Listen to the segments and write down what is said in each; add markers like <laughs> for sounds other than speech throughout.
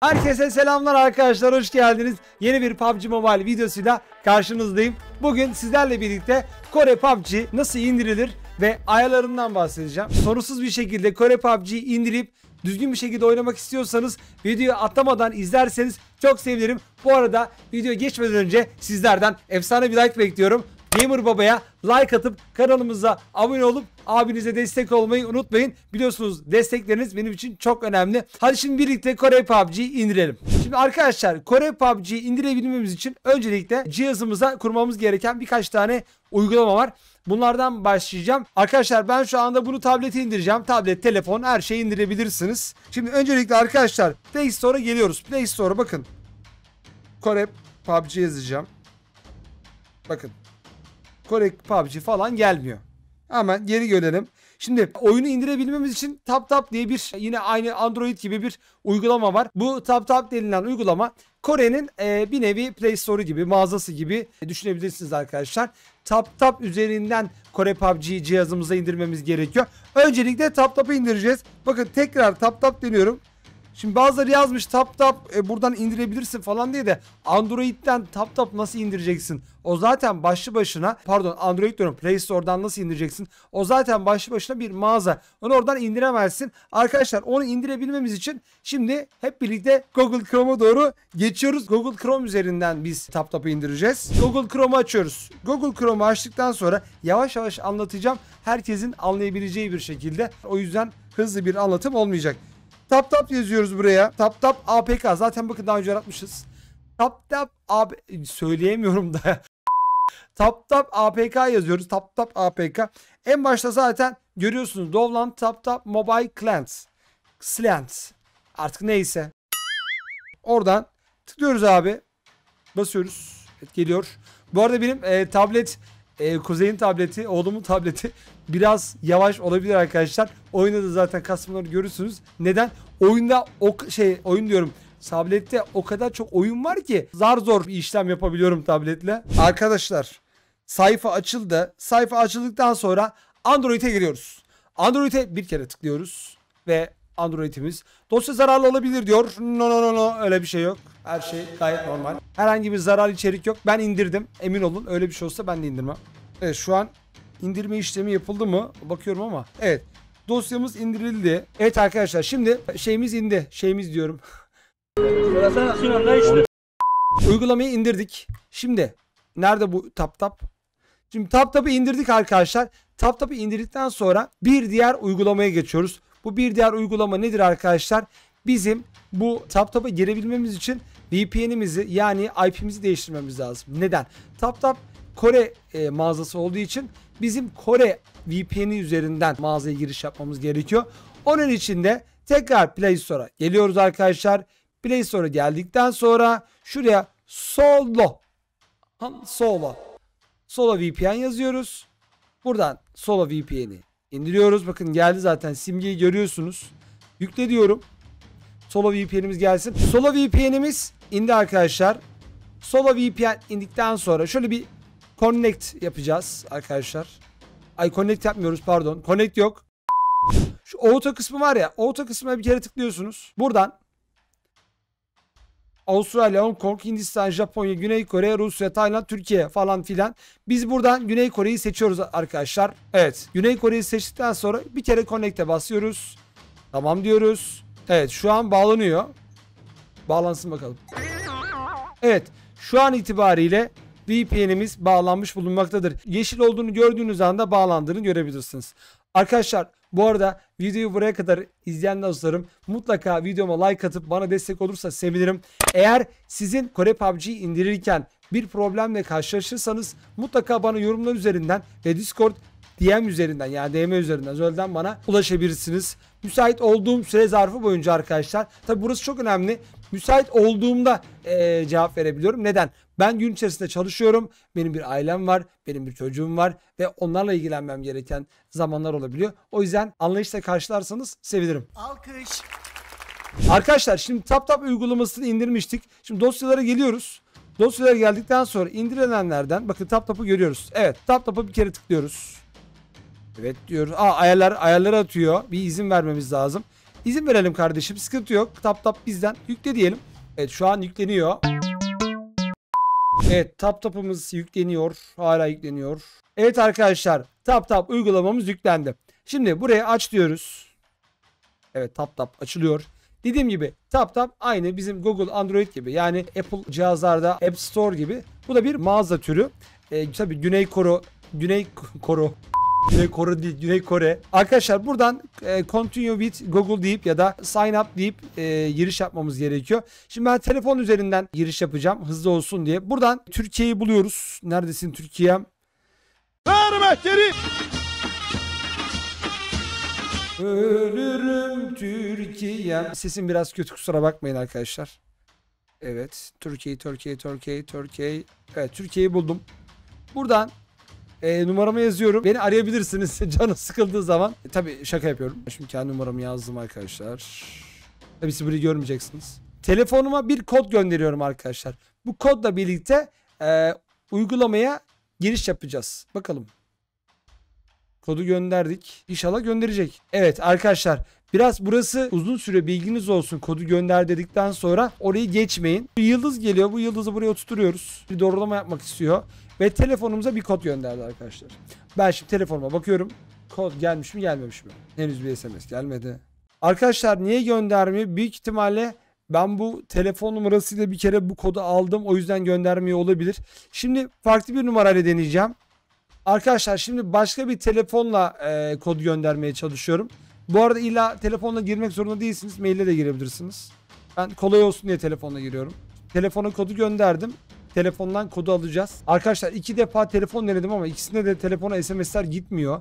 Herkese selamlar arkadaşlar hoş geldiniz. Yeni bir PUBG Mobile videosuyla karşınızdayım. Bugün sizlerle birlikte Kore PUBG nasıl indirilir ve ayarlarından bahsedeceğim. Sorunsuz bir şekilde Kore PUBG'yi indirip düzgün bir şekilde oynamak istiyorsanız videoyu atlamadan izlerseniz çok sevinirim. Bu arada video geçmeden önce sizlerden efsane bir like bekliyorum. Gamer Baba'ya like atıp kanalımıza abone olup Abinize destek olmayı unutmayın. Biliyorsunuz destekleriniz benim için çok önemli. Hadi şimdi birlikte Kore PUBG'yi indirelim. Şimdi arkadaşlar Kore PUBG'yi indirebilmemiz için öncelikle cihazımıza kurmamız gereken birkaç tane uygulama var. Bunlardan başlayacağım. Arkadaşlar ben şu anda bunu tablete indireceğim. Tablet, telefon her şeyi indirebilirsiniz. Şimdi öncelikle arkadaşlar Play Store'a geliyoruz. Play Store'a bakın. Kore PUBG yazacağım. Bakın. Kore PUBG falan gelmiyor. Hemen geri görelim. Şimdi oyunu indirebilmemiz için TapTap diye bir yine aynı Android gibi bir uygulama var. Bu TapTap denilen uygulama Kore'nin e, bir nevi Play Store gibi mağazası gibi düşünebilirsiniz arkadaşlar. TapTap üzerinden Kore PUBG cihazımıza indirmemiz gerekiyor. Öncelikle TapTap'ı indireceğiz. Bakın tekrar TapTap deniyorum. Şimdi bazıları yazmış tap tap e, buradan indirebilirsin falan diye de Android'den tap tap nasıl indireceksin? O zaten başlı başına pardon Android diyorum Play Store'dan nasıl indireceksin? O zaten başlı başına bir mağaza. Onu oradan indiremezsin. Arkadaşlar onu indirebilmemiz için şimdi hep birlikte Google Chrome'a doğru geçiyoruz. Google Chrome üzerinden biz tap tapı indireceğiz. Google Chrome'u açıyoruz. Google Chrome'u açtıktan sonra yavaş yavaş anlatacağım. Herkesin anlayabileceği bir şekilde. O yüzden hızlı bir anlatım olmayacak. Tap tap yazıyoruz buraya. Tap tap APK. Zaten bakın daha önce yaratmışız. Tap tap AB söyleyemiyorum da. <laughs> tap tap APK yazıyoruz. Tap tap APK. En başta zaten görüyorsunuz. Dovland tap tap mobile clans. Slants. Artık neyse. Oradan tıklıyoruz abi. Basıyoruz. geliyor. Bu arada benim e, tablet e, Kuzey'in tableti, oğlumun tableti <laughs> biraz yavaş olabilir arkadaşlar. Oyunda da zaten kasmaları görürsünüz. Neden? Oyunda o şey oyun diyorum tablette o kadar çok oyun var ki zar zor bir işlem yapabiliyorum tabletle. Arkadaşlar sayfa açıldı. Sayfa açıldıktan sonra Android'e giriyoruz. Android'e bir kere tıklıyoruz ve Android'imiz. Dosya zararlı olabilir diyor. No no no no öyle bir şey yok. Her şey gayet normal. Herhangi bir zararlı içerik yok. Ben indirdim. Emin olun öyle bir şey olsa ben de indirmem. Evet şu an indirme işlemi yapıldı mı? Bakıyorum ama. Evet. Dosyamız indirildi. Evet arkadaşlar şimdi şeyimiz indi. Şeyimiz diyorum. <laughs> Uygulamayı indirdik. Şimdi nerede bu tap tap? Şimdi tap tap'ı indirdik arkadaşlar. Tap tap'ı indirdikten sonra bir diğer uygulamaya geçiyoruz. Bu bir diğer uygulama nedir arkadaşlar? Bizim bu TapTap'a girebilmemiz için VPN'imizi yani IP'mizi değiştirmemiz lazım. Neden? TapTap Kore e, mağazası olduğu için bizim Kore VPN'i üzerinden mağazaya giriş yapmamız gerekiyor. Onun için de tekrar Play Store'a geliyoruz arkadaşlar. Play Store'a geldikten sonra şuraya Solo Solo Solo VPN yazıyoruz. Buradan Solo VPN'i Indiriyoruz, Bakın geldi zaten. Simgeyi görüyorsunuz. Yükle diyorum. Solo VPN'imiz gelsin. Solo VPN'imiz indi arkadaşlar. Solo VPN indikten sonra şöyle bir connect yapacağız arkadaşlar. Ay connect yapmıyoruz pardon. Connect yok. Şu auto kısmı var ya. Auto kısmına bir kere tıklıyorsunuz. Buradan Avustralya, Hong Kong, Hindistan, Japonya, Güney Kore, Rusya, Tayland, Türkiye falan filan. Biz buradan Güney Kore'yi seçiyoruz arkadaşlar. Evet. Güney Kore'yi seçtikten sonra bir kere connect'e basıyoruz. Tamam diyoruz. Evet şu an bağlanıyor. Bağlansın bakalım. Evet şu an itibariyle VPN'imiz bağlanmış bulunmaktadır. Yeşil olduğunu gördüğünüz anda bağlandığını görebilirsiniz. Arkadaşlar bu arada videoyu buraya kadar izleyen dostlarım mutlaka videoma like atıp bana destek olursa sevinirim. Eğer sizin Kore PUBG'yi indirirken bir problemle karşılaşırsanız mutlaka bana yorumlar üzerinden ve Discord DM üzerinden yani DM üzerinden Zöl'den bana ulaşabilirsiniz. Müsait olduğum süre zarfı boyunca arkadaşlar. Tabi burası çok önemli. Müsait olduğumda e, cevap verebiliyorum. Neden? Ben gün içerisinde çalışıyorum. Benim bir ailem var. Benim bir çocuğum var. Ve onlarla ilgilenmem gereken zamanlar olabiliyor. O yüzden anlayışla karşılarsanız sevinirim. Alkış. Arkadaşlar şimdi TapTap -tap uygulamasını indirmiştik. Şimdi dosyalara geliyoruz. Dosyalara geldikten sonra indirilenlerden bakın TapTap'ı görüyoruz. Evet TapTap'ı bir kere tıklıyoruz. Evet diyoruz. Aa ayarlar ayarları atıyor. Bir izin vermemiz lazım. İzin verelim kardeşim. Sıkıntı yok. Tap tap bizden. Yükle diyelim. Evet şu an yükleniyor. Evet tap tapımız yükleniyor. Hala yükleniyor. Evet arkadaşlar tap tap uygulamamız yüklendi. Şimdi buraya aç diyoruz. Evet tap tap açılıyor. Dediğim gibi tap tap aynı bizim Google Android gibi yani Apple cihazlarda App Store gibi. Bu da bir mağaza türü. Ee, tabii Güney Koro Güney Koro. Güney Kore değil Güney Kore. Arkadaşlar buradan e, continue with Google deyip ya da sign up deyip e, giriş yapmamız gerekiyor. Şimdi ben telefon üzerinden giriş yapacağım hızlı olsun diye. Buradan Türkiye'yi buluyoruz. Neredesin Türkiye'm? Tanrı mehteri! Ölürüm Türkiye'm. Sesim biraz kötü kusura bakmayın arkadaşlar. Evet. Türkiye, Türkiye, Türkiye, Türkiye. Evet Türkiye'yi buldum. Buradan e, numaramı yazıyorum. Beni arayabilirsiniz <laughs> canı sıkıldığı zaman. E, tabii şaka yapıyorum. Şimdi kendi numaramı yazdım arkadaşlar. Tabii siz görmeyeceksiniz. Telefonuma bir kod gönderiyorum arkadaşlar. Bu kodla birlikte e, uygulamaya giriş yapacağız. Bakalım. Kodu gönderdik. İnşallah gönderecek. Evet arkadaşlar biraz burası uzun süre bilginiz olsun. Kodu gönder dedikten sonra orayı geçmeyin. Bir yıldız geliyor. Bu yıldızı buraya oturtuyoruz. Bir doğrulama yapmak istiyor. Ve telefonumuza bir kod gönderdi arkadaşlar. Ben şimdi telefonuma bakıyorum. Kod gelmiş mi gelmemiş mi? Henüz bir SMS gelmedi. Arkadaşlar niye göndermiyor? Büyük ihtimalle ben bu telefon numarasıyla bir kere bu kodu aldım. O yüzden göndermiyor olabilir. Şimdi farklı bir numarayla deneyeceğim. Arkadaşlar şimdi başka bir telefonla e, kod göndermeye çalışıyorum. Bu arada illa telefonla girmek zorunda değilsiniz. Maille de girebilirsiniz. Ben kolay olsun diye telefonla giriyorum. Telefona kodu gönderdim. Telefondan kodu alacağız. Arkadaşlar iki defa telefon denedim ama ikisinde de telefona SMS'ler gitmiyor.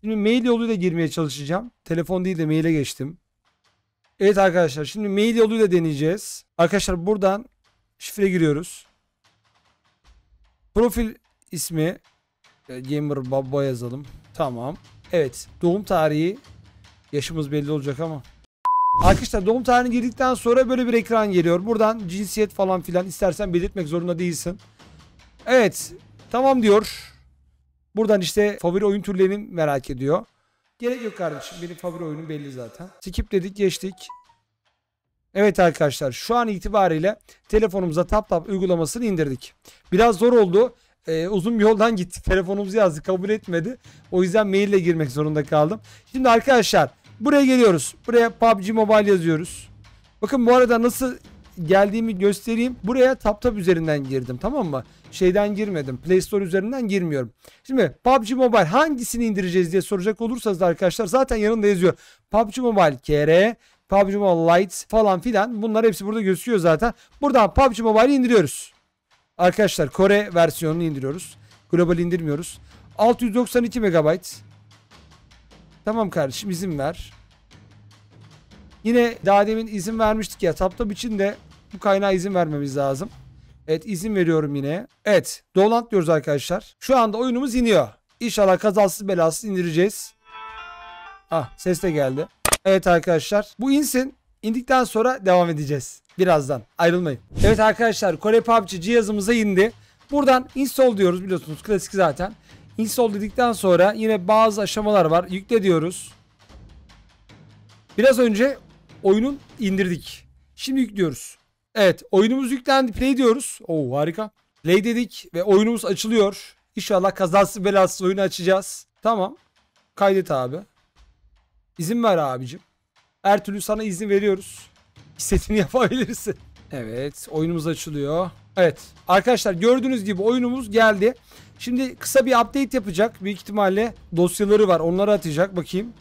Şimdi mail yoluyla girmeye çalışacağım. Telefon değil de maile geçtim. Evet arkadaşlar şimdi mail yoluyla deneyeceğiz. Arkadaşlar buradan şifre giriyoruz. Profil ismi e, Gamer Baba yazalım. Tamam. Evet doğum tarihi yaşımız belli olacak ama Arkadaşlar doğum tarihini girdikten sonra böyle bir ekran geliyor. Buradan cinsiyet falan filan istersen belirtmek zorunda değilsin. Evet. Tamam diyor. Buradan işte favori oyun türlerini merak ediyor. Gerek yok kardeşim. Benim favori oyunum belli zaten. Skip dedik geçtik. Evet arkadaşlar şu an itibariyle telefonumuza TapTap uygulamasını indirdik. Biraz zor oldu. Ee, uzun bir yoldan gittik. <laughs> Telefonumuzu yazdık kabul etmedi. O yüzden maille girmek zorunda kaldım. Şimdi arkadaşlar Buraya geliyoruz. Buraya PUBG Mobile yazıyoruz. Bakın bu arada nasıl geldiğimi göstereyim. Buraya TapTap üzerinden girdim tamam mı? Şeyden girmedim. Play Store üzerinden girmiyorum. Şimdi PUBG Mobile hangisini indireceğiz diye soracak olursanız arkadaşlar zaten yanında yazıyor. PUBG Mobile KR, PUBG Mobile Lite falan filan bunlar hepsi burada gösteriyor zaten. Buradan PUBG Mobile'i indiriyoruz. Arkadaşlar Kore versiyonunu indiriyoruz. Global indirmiyoruz. 692 megabyte. Tamam kardeşim izin ver. Yine daha demin izin vermiştik ya. TapTap için de bu kaynağa izin vermemiz lazım. Evet izin veriyorum yine. Evet dolant diyoruz arkadaşlar. Şu anda oyunumuz iniyor. İnşallah kazasız belasız indireceğiz. Ah ses de geldi. Evet arkadaşlar bu insin. İndikten sonra devam edeceğiz. Birazdan ayrılmayın. Evet arkadaşlar Kore PUBG cihazımıza indi. Buradan install diyoruz biliyorsunuz klasik zaten. Install dedikten sonra yine bazı aşamalar var. Yükle diyoruz. Biraz önce oyunun indirdik. Şimdi yüklüyoruz. Evet oyunumuz yüklendi. Play diyoruz. Oo harika. Play dedik ve oyunumuz açılıyor. İnşallah kazası belası oyunu açacağız. Tamam. Kaydet abi. İzin ver abicim. Her türlü sana izin veriyoruz. Hissetini <laughs> yapabilirsin. Evet oyunumuz açılıyor. Evet arkadaşlar gördüğünüz gibi oyunumuz geldi. Şimdi kısa bir update yapacak. Büyük ihtimalle dosyaları var onları atacak bakayım.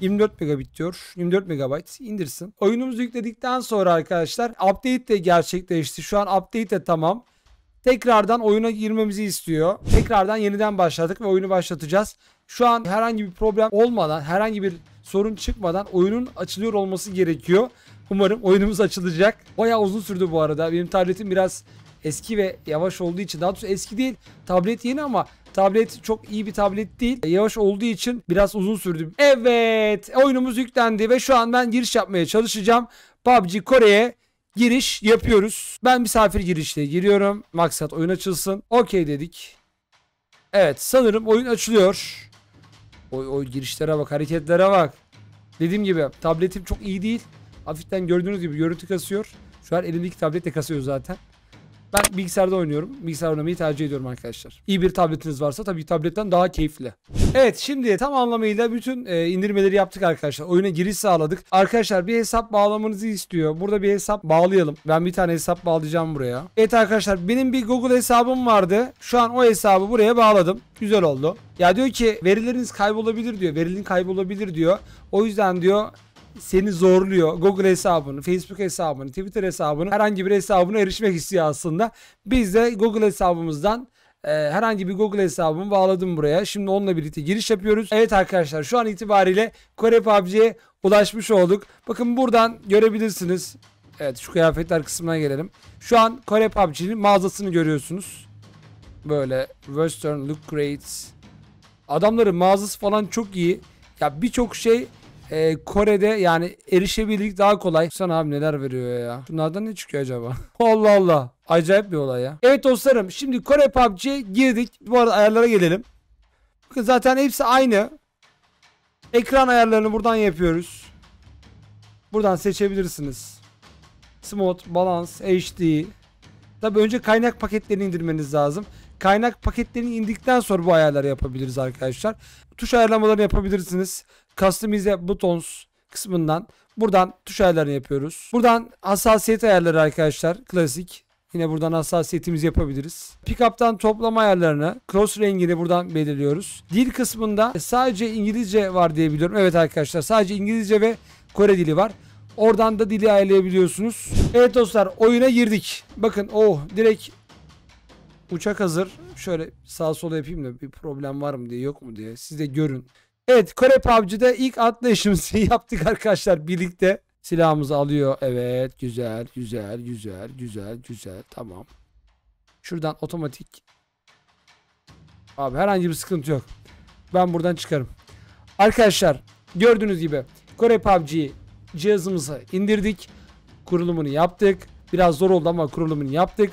24 megabit diyor. 24 megabayt indirsin. Oyunumuzu yükledikten sonra arkadaşlar update de gerçekleşti. Şu an update de tamam. Tekrardan oyuna girmemizi istiyor. Tekrardan yeniden başladık ve oyunu başlatacağız. Şu an herhangi bir problem olmadan herhangi bir sorun çıkmadan oyunun açılıyor olması gerekiyor. Umarım oyunumuz açılacak. Bayağı uzun sürdü bu arada. Benim tabletim biraz eski ve yavaş olduğu için daha doğrusu eski değil tablet yeni ama tablet çok iyi bir tablet değil yavaş olduğu için biraz uzun sürdü. Evet oyunumuz yüklendi ve şu an ben giriş yapmaya çalışacağım. PUBG Kore'ye giriş yapıyoruz. Ben misafir girişle giriyorum. Maksat oyun açılsın. Okey dedik. Evet sanırım oyun açılıyor. O, o girişlere bak, hareketlere bak. Dediğim gibi tabletim çok iyi değil. Hafiften gördüğünüz gibi görüntü kasıyor. Şu an elimdeki de kasıyor zaten. Ben bilgisayarda oynuyorum. Bilgisayar oynamayı tercih ediyorum arkadaşlar. İyi bir tabletiniz varsa tabii tabletten daha keyifli. Evet şimdi tam anlamıyla bütün e, indirmeleri yaptık arkadaşlar. Oyuna giriş sağladık. Arkadaşlar bir hesap bağlamanızı istiyor. Burada bir hesap bağlayalım. Ben bir tane hesap bağlayacağım buraya. Evet arkadaşlar benim bir Google hesabım vardı. Şu an o hesabı buraya bağladım. Güzel oldu. Ya diyor ki verileriniz kaybolabilir diyor. Verilin kaybolabilir diyor. O yüzden diyor seni zorluyor. Google hesabını, Facebook hesabını, Twitter hesabını, herhangi bir hesabına erişmek istiyor aslında. Biz de Google hesabımızdan ee, herhangi bir Google hesabımı bağladım buraya. Şimdi onunla birlikte giriş yapıyoruz. Evet arkadaşlar şu an itibariyle Kore PUBG'ye ulaşmış olduk. Bakın buradan görebilirsiniz. Evet şu kıyafetler kısmına gelelim. Şu an Kore PUBG'nin mağazasını görüyorsunuz. Böyle Western Look Great. Adamların mağazası falan çok iyi. Ya birçok şey e, Kore'de yani erişebilirlik daha kolay. Sana abi neler veriyor ya. Bunlardan ne çıkıyor acaba? <laughs> Allah Allah. Acayip bir olay ya. Evet dostlarım şimdi Kore PubG girdik. Bu arada ayarlara gelelim. Bakın zaten hepsi aynı. Ekran ayarlarını buradan yapıyoruz. Buradan seçebilirsiniz. Smooth, Balance, HD. Tabi önce kaynak paketlerini indirmeniz lazım. Kaynak paketlerini indikten sonra bu ayarları yapabiliriz arkadaşlar. Tuş ayarlamalarını yapabilirsiniz. Customize Buttons kısmından. Buradan tuş ayarlarını yapıyoruz. Buradan hassasiyet ayarları arkadaşlar. Klasik. Yine buradan hassasiyetimizi yapabiliriz. Pickup'tan toplama ayarlarını, cross rengini buradan belirliyoruz. Dil kısmında sadece İngilizce var diye Evet arkadaşlar sadece İngilizce ve Kore dili var. Oradan da dili ayarlayabiliyorsunuz. Evet dostlar oyuna girdik. Bakın oh direkt uçak hazır. Şöyle sağ sola yapayım da bir problem var mı diye yok mu diye. Siz de görün. Evet Kore PUBG'de ilk atlayışımızı <laughs> yaptık arkadaşlar birlikte. Silahımızı alıyor. Evet güzel güzel güzel güzel güzel tamam. Şuradan otomatik. Abi herhangi bir sıkıntı yok. Ben buradan çıkarım. Arkadaşlar gördüğünüz gibi Kore PUBG'yi cihazımızı indirdik. Kurulumunu yaptık. Biraz zor oldu ama kurulumunu yaptık.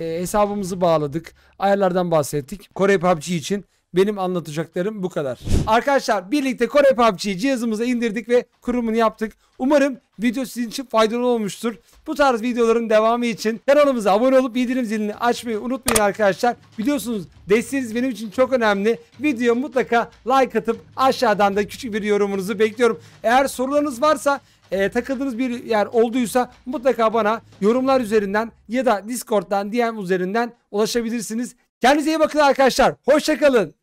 E, hesabımızı bağladık. Ayarlardan bahsettik. Kore PUBG için benim anlatacaklarım bu kadar. Arkadaşlar birlikte Kore PUBG'yi cihazımıza indirdik ve kurumunu yaptık. Umarım video sizin için faydalı olmuştur. Bu tarz videoların devamı için kanalımıza abone olup bildirim zilini açmayı unutmayın arkadaşlar. Biliyorsunuz desteğiniz benim için çok önemli. Videoya mutlaka like atıp aşağıdan da küçük bir yorumunuzu bekliyorum. Eğer sorularınız varsa e, takıldığınız bir yer olduysa mutlaka bana yorumlar üzerinden ya da Discord'dan DM üzerinden ulaşabilirsiniz. Kendinize iyi bakın arkadaşlar. Hoşçakalın.